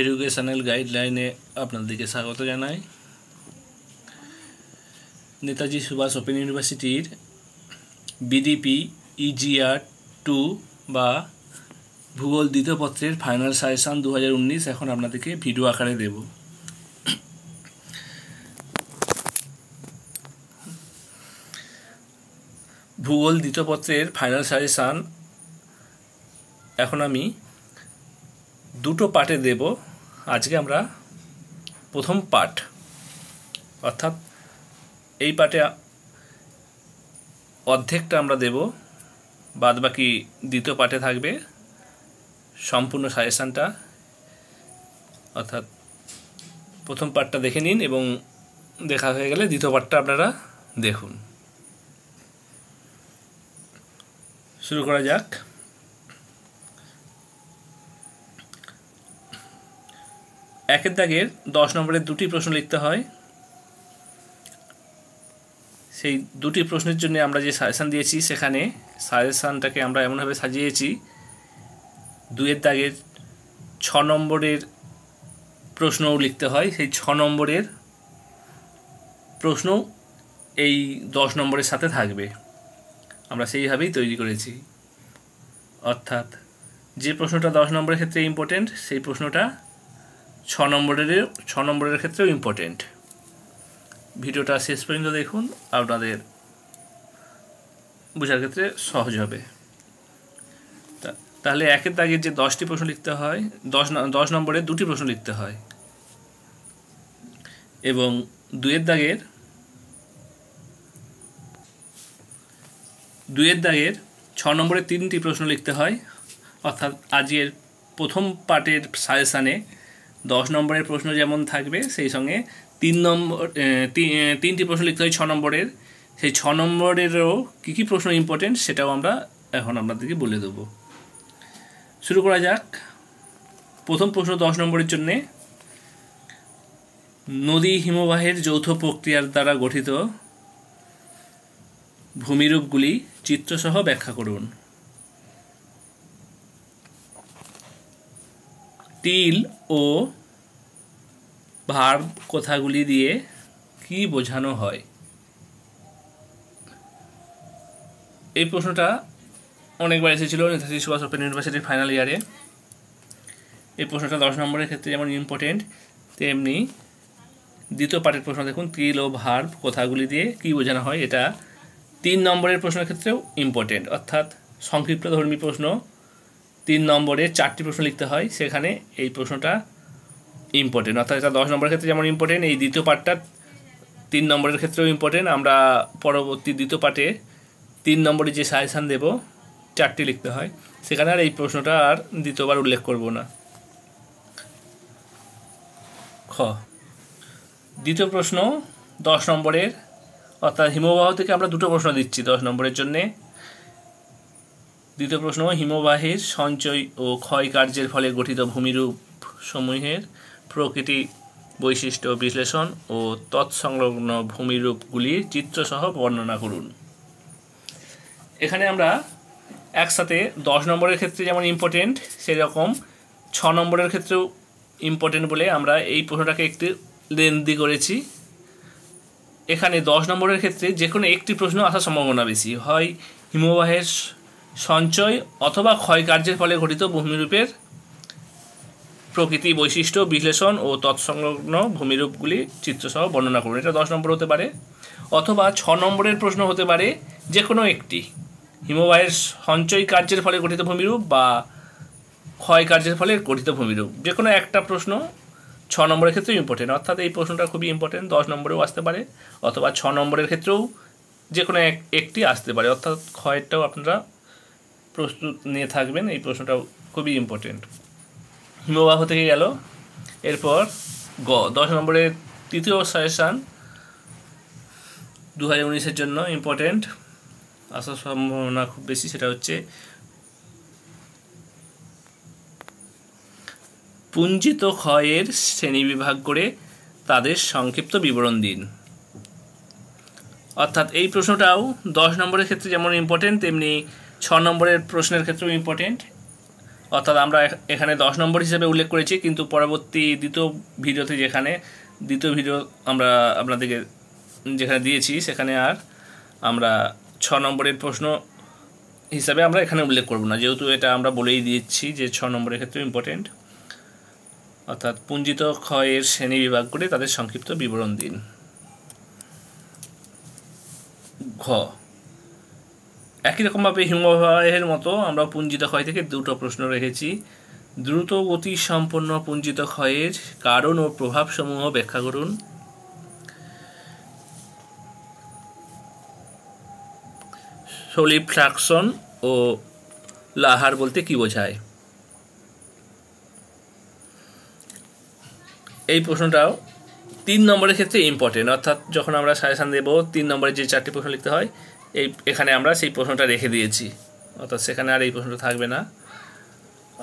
educational গাইডলাইনে আপনাদেরকে স্বাগত জানাই নেতাজি সুভাষ ওপেন ইউনিভার্সিটির বিডিপি ইজিআর টু বা ভূগোল দ্বিতীয় পত্রের ফাইনাল সাজেশান দু এখন আপনাদেরকে ভিডিও আকারে দেব ভূগোল দ্বিতীয় পত্রের ফাইনাল সাজেশান এখন আমি দুটো পার্টে দেব আজকে আমরা প্রথম পার্ট অর্থাৎ এই পার্টে অর্ধেকটা আমরা দেব বাদ বাকি দ্বিতীয় পার্টে থাকবে সম্পূর্ণ সাজেশানটা অর্থাৎ প্রথম পার্টটা দেখে নিন এবং দেখা হয়ে গেলে দ্বিতীয় পার্টটা আপনারা দেখুন শুরু করা যাক একের দাগের দশ নম্বরের দুটি প্রশ্ন লিখতে হয় সেই দুটি প্রশ্নের জন্য আমরা যে সাজেশান দিয়েছি সেখানে সাজেশানটাকে আমরা এমনভাবে সাজিয়েছি দুয়ের দাগের ছ নম্বরের প্রশ্নও লিখতে হয় সেই ছ নম্বরের প্রশ্ন এই দশ নম্বরের সাথে থাকবে আমরা সেইভাবেই তৈরি করেছি অর্থাৎ যে প্রশ্নটা দশ নম্বরের ক্ষেত্রে ইম্পর্টেন্ট সেই প্রশ্নটা ছ নম্বরের ছ নম্বরের ক্ষেত্রেও ইম্পর্টেন্ট ভিডিওটা শেষ পর্যন্ত দেখুন আপনাদের বোঝার ক্ষেত্রে সহজ হবে তাহলে একের দাগের যে দশটি প্রশ্ন লিখতে হয় দশ দশ নম্বরে দুটি প্রশ্ন লিখতে হয় এবং দুয়ের দাগের দুয়ের দাগের ছ নম্বরে তিনটি প্রশ্ন লিখতে হয় অর্থাৎ আজকের প্রথম পার্টের সাজেশানে দশ নম্বরের প্রশ্ন যেমন থাকবে সেই সঙ্গে তিন নম্বর তিনটি প্রশ্ন লিখতে হয় ছ নম্বরের সেই ছ নম্বরেরও কী কী প্রশ্ন ইম্পর্টেন্ট সেটাও আমরা এখন আপনাদেরকে বলে দেব শুরু করা যাক প্রথম প্রশ্ন দশ নম্বরের জন্যে নদী হিমবাহের যৌথ প্রক্রিয়ার দ্বারা গঠিত ভূমিরূপগুলি চিত্রসহ ব্যাখ্যা করুন টিল ও ভার্ব কথাগুলি দিয়ে কি বোঝানো হয় এই প্রশ্নটা অনেকবার এসেছিল নেতাজি সুভাষ ওপেন ইউনিভার্সিটির ফাইনাল ইয়ারে এই প্রশ্নটা দশ নম্বরের ক্ষেত্রে যেমন ইম্পর্টেন্ট তেমনি দ্বিতীয় পার্টের প্রশ্ন দেখুন তিল ও ভার্ব কথাগুলি দিয়ে কি বোঝানো হয় এটা তিন নম্বরের প্রশ্নের ক্ষেত্রেও ইম্পর্টেন্ট অর্থাৎ সংক্ষিপ্ত ধর্মী প্রশ্ন তিন নম্বরে চারটি প্রশ্ন লিখতে হয় সেখানে এই প্রশ্নটা ইম্পর্টেন্ট অর্থাৎ এটা দশ নম্বরের ক্ষেত্রে যেমন ইম্পর্টেন্ট এই দ্বিতীয় পার্টটা তিন নম্বরের ক্ষেত্রেও ইম্পর্টেন্ট আমরা পরবর্তী দ্বিতীয় পার্টে তিন নম্বরে যে সাজেশান দেব চারটি লিখতে হয় সেখানে আর এই প্রশ্নটা আর দ্বিতীয়বার উল্লেখ করব না খ দ্বিতীয় প্রশ্ন দশ নম্বরের অর্থাৎ হিমবাহ থেকে আমরা দুটো প্রশ্ন দিচ্ছি দশ নম্বরের জন্যে দ্বিতীয় প্রশ্ন হিমবাহের সঞ্চয় ও ক্ষয় কার্যের ফলে গঠিত ভূমিরূপ সমূহের প্রকৃতি বৈশিষ্ট্য বিশ্লেষণ ও তৎসংলগ্ন ভূমিরূপগুলির চিত্রসহ বর্ণনা করুন এখানে আমরা একসাথে দশ নম্বরের ক্ষেত্রে যেমন ইম্পর্টেন্ট সেরকম ছ নম্বরের ক্ষেত্রেও ইম্পর্টেন্ট বলে আমরা এই প্রশ্নটাকে একটু লেন্দি করেছি এখানে দশ নম্বরের ক্ষেত্রে যে কোনো একটি প্রশ্ন আসার সম্ভাবনা বেশি হয় হিমবাহের সঞ্চয় অথবা ক্ষয়কার্যের ফলে ঘটিত ভূমিরূপের প্রকৃতি বৈশিষ্ট্য বিশ্লেষণ ও তৎসংলগ্ন ভূমিরূপগুলি চিত্রসহ বর্ণনা করুন এটা দশ নম্বর হতে পারে অথবা ছ নম্বরের প্রশ্ন হতে পারে যে কোনো একটি হিমবাহের সঞ্চয় কার্যের ফলে গঠিত ভূমিরূপ বা ক্ষয় কার্যের ফলে গঠিত ভূমিরূপ যে কোনো একটা প্রশ্ন ছ নম্বরের ক্ষেত্রেও ইম্পর্টেন্ট অর্থাৎ এই প্রশ্নটা খুবই ইম্পর্টেন্ট দশ নম্বরেও আসতে পারে অথবা ছ নম্বরের ক্ষেত্রেও যে কোনো এক একটি আসতে পারে অর্থাৎ ক্ষয়েরটাও আপনারা প্রস্তুত নিয়ে থাকবেন এই প্রশ্নটাও খুবই ইম্পর্টেন্ট হিমবাহ থেকে গেল এরপর গ দশ নম্বরের তৃতীয় সাজেশান দু হাজার উনিশের জন্য ইম্পর্টেন্ট আসার সম্ভাবনা খুব বেশি সেটা হচ্ছে পুঞ্জিত ক্ষয়ের বিভাগ করে তাদের সংক্ষিপ্ত বিবরণ দিন অর্থাৎ এই প্রশ্নটাও দশ নম্বরের ক্ষেত্রে যেমন ইম্পর্টেন্ট তেমনি ছ নম্বরের প্রশ্নের ক্ষেত্রেও ইম্পর্টেন্ট অর্থাৎ আমরা এখানে দশ নম্বর হিসেবে উল্লেখ করেছি কিন্তু পরবর্তী দ্বিতীয় ভিডিওতে যেখানে দ্বিতীয় ভিডিও আমরা আপনাদেরকে যেখানে দিয়েছি সেখানে আর আমরা ছ নম্বরের প্রশ্ন হিসাবে আমরা এখানে উল্লেখ করব না যেহেতু এটা আমরা বলেই দিচ্ছি যে ছ নম্বরের ক্ষেত্রে ইম্পর্টেন্ট অর্থাৎ পুঞ্জিত ক্ষয়ের শ্রেণী বিভাগ করে তাদের সংক্ষিপ্ত বিবরণ দিন ঘ একই রকমভাবে হিমবাহের মতো আমরা পুঞ্জিত ক্ষয় থেকে দুটো প্রশ্ন রেখেছি দ্রুত গতি সম্পন্ন পুঞ্জিত ক্ষয়ের কারণ ও প্রভাবসমূহ ব্যাখ্যা করুন সলিফ্লাকশন ও লাহার বলতে কি বোঝায় এই প্রশ্নটাও তিন নম্বরের ক্ষেত্রে ইম্পর্টেন্ট অর্থাৎ যখন আমরা সাজেশান দেবো তিন নম্বরে যে চারটি প্রশ্ন লিখতে হয় এই এখানে আমরা সেই প্রশ্নটা রেখে দিয়েছি অর্থাৎ সেখানে আর এই প্রশ্নটা থাকবে না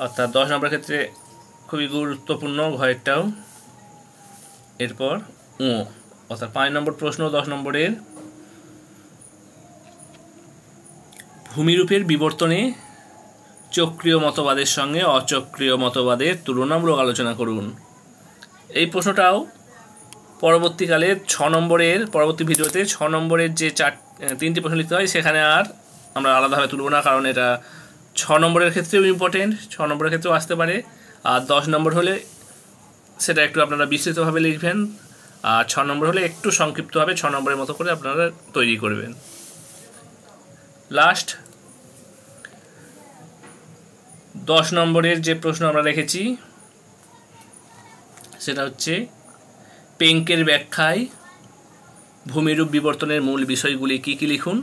অর্থাৎ দশ নম্বর ক্ষেত্রে খুবই গুরুত্বপূর্ণ ঘয়েরটাও এরপর ও অর্থাৎ পাঁচ নম্বর প্রশ্ন দশ নম্বরের ভূমিরূপের বিবর্তনে চক্রীয় মতবাদের সঙ্গে অচক্রীয় মতবাদের তুলনামূলক আলোচনা করুন এই প্রশ্নটাও পরবর্তীকালে ছ নম্বরের পরবর্তী ভিডিওতে ছ নম্বরের যে চার তিনটি প্রশ্ন লিখতে হয় সেখানে আর আমরা আলাদাভাবে তুলব না কারণ এটা ছ নম্বরের ক্ষেত্রেও ইম্পর্টেন্ট ছ নম্বরের ক্ষেত্রেও আসতে পারে আর দশ নম্বর হলে সেটা একটু আপনারা বিস্তৃতভাবে লিখবেন আর ছ নম্বর হলে একটু সংক্ষিপ্তভাবে ছ নম্বরের মতো করে আপনারা তৈরি করবেন লাস্ট দশ নম্বরের যে প্রশ্ন আমরা রেখেছি সেটা হচ্ছে পেঙ্কের ব্যাখ্যায় ভূমিরূপ বিবর্তনের মূল বিষয়গুলি কী কী লিখুন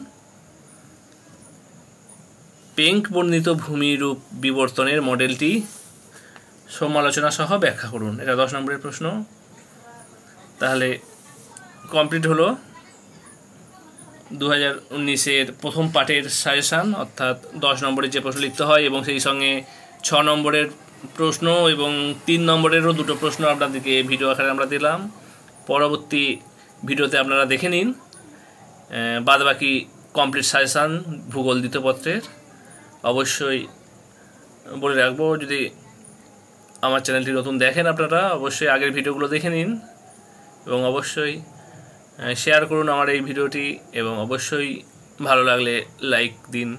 পেঙ্ক বর্ণিত ভূমিরূপ বিবর্তনের মডেলটি সমালোচনা সহ ব্যাখ্যা করুন এটা দশ নম্বরের প্রশ্ন তাহলে কমপ্লিট হলো দু হাজার উনিশের প্রথম পাঠের সাজেশান অর্থাৎ দশ নম্বরের যে প্রশ্ন লিখতে হয় এবং সেই সঙ্গে ছ নম্বরের প্রশ্ন এবং তিন নম্বরেরও দুটো প্রশ্ন আপনাদেরকে ভিডিও আকারে আমরা দিলাম পরবর্তী ভিডিওতে আপনারা দেখে নিন বাদবাকি কমপ্লিট সাজেশান ভূগোল দ্বিতীয়পত্রের অবশ্যই বলে রাখবো যদি আমার চ্যানেলটি নতুন দেখেন আপনারা অবশ্যই আগের ভিডিওগুলো দেখে নিন এবং অবশ্যই শেয়ার করুন আমার এই ভিডিওটি এবং অবশ্যই ভালো লাগলে লাইক দিন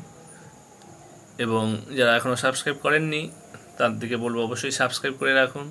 এবং যারা এখনও সাবস্ক্রাইব করেননি তার দিকে বলবো অবশ্যই সাবস্ক্রাইব করে রাখুন